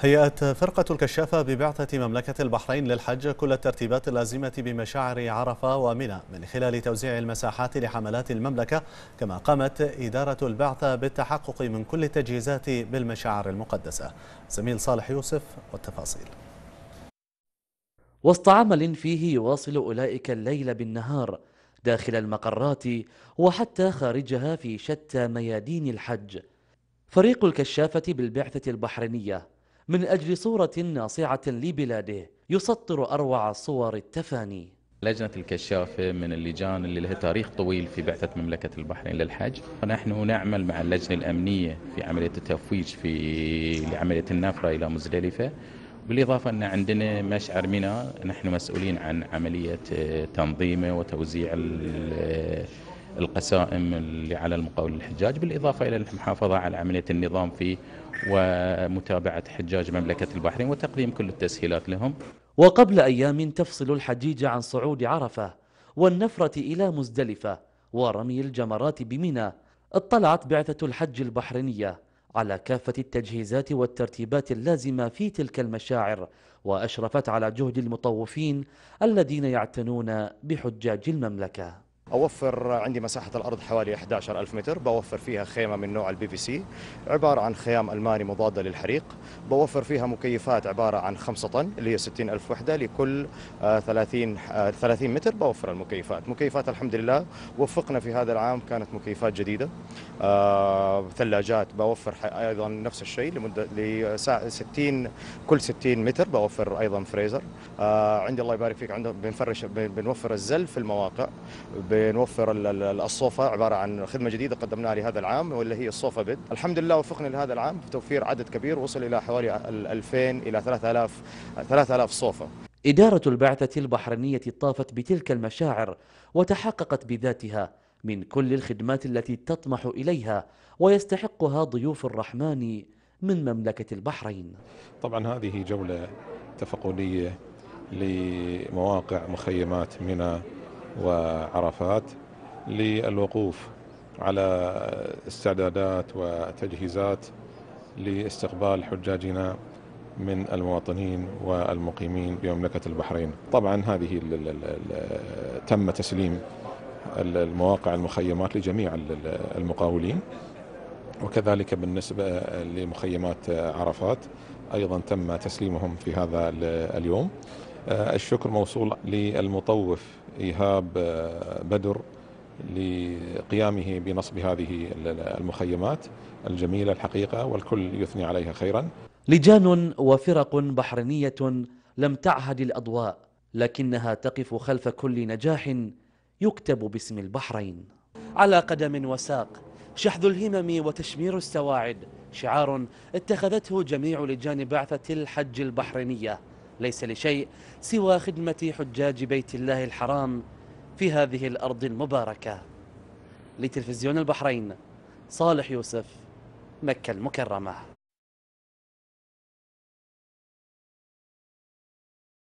هيأت فرقة الكشافة ببعثة مملكة البحرين للحج كل الترتيبات اللازمة بمشاعر عرفة ومنى من خلال توزيع المساحات لحملات المملكة كما قامت إدارة البعثة بالتحقق من كل التجهيزات بالمشاعر المقدسة زميل صالح يوسف والتفاصيل وسط عمل فيه يواصل أولئك الليل بالنهار داخل المقرات وحتى خارجها في شتى ميادين الحج فريق الكشافة بالبعثة البحرينية من أجل صورة ناصعة لبلاده يسطر أروع صور التفاني لجنة الكشافة من اللجان اللي لها تاريخ طويل في بعثة مملكة البحرين للحج نحن نعمل مع اللجنة الأمنية في عملية التفويج في لعملية النفرة إلى مزدلفة بالإضافة أن عندنا مشعر منى نحن مسؤولين عن عملية تنظيمه وتوزيع القسائم اللي على المقاول الحجاج بالإضافة إلى المحافظة على عملية النظام في ومتابعة حجاج مملكة البحرين وتقديم كل التسهيلات لهم وقبل أيام تفصل الحجيج عن صعود عرفة والنفرة إلى مزدلفة ورمي الجمرات بمنى اطلعت بعثة الحج البحرينية على كافة التجهيزات والترتيبات اللازمة في تلك المشاعر وأشرفت على جهد المطوفين الذين يعتنون بحجاج المملكة اوفر عندي مساحه الارض حوالي 11000 متر بوفر فيها خيمه من نوع البي في سي عباره عن خيام الماني مضاده للحريق بوفر فيها مكيفات عباره عن 5 طن اللي هي 60000 وحده لكل 30 آه، 30 آه، متر بوفر المكيفات مكيفات الحمد لله وفقنا في هذا العام كانت مكيفات جديده آه، ثلاجات بوفر ايضا نفس الشيء لمده ل 60 كل 60 متر بوفر ايضا فريزر عندي الله يبارك فيك عندهم بنفرش بنوفر الزل في المواقع بنوفر الصوفة عبارة عن خدمة جديدة قدمناها لهذا العام واللي هي الصوفة بد الحمد لله وفقنا لهذا العام بتوفير عدد كبير وصل إلى حوالي 2000 إلى 3000 3000 صوفة إدارة البعثة البحرينية طافت بتلك المشاعر وتحققت بذاتها من كل الخدمات التي تطمح إليها ويستحقها ضيوف الرحمن من مملكة البحرين طبعا هذه جولة تفقدية لمواقع مخيمات منى وعرفات للوقوف على استعدادات وتجهيزات لاستقبال حجاجنا من المواطنين والمقيمين بمملكة البحرين طبعا هذه تم تسليم المواقع المخيمات لجميع المقاولين وكذلك بالنسبة لمخيمات عرفات أيضا تم تسليمهم في هذا اليوم آه، الشكر موصول للمطوف إيهاب آه، بدر لقيامه بنصب هذه المخيمات الجميلة الحقيقة والكل يثني عليها خيرا لجان وفرق بحرينية لم تعهد الأضواء لكنها تقف خلف كل نجاح يكتب باسم البحرين على قدم وساق شحذ الهمم وتشمير السواعد شعار اتخذته جميع لجان بعثة الحج البحرينية ليس لشيء سوى خدمة حجاج بيت الله الحرام في هذه الأرض المباركة لتلفزيون البحرين صالح يوسف مكة المكرمة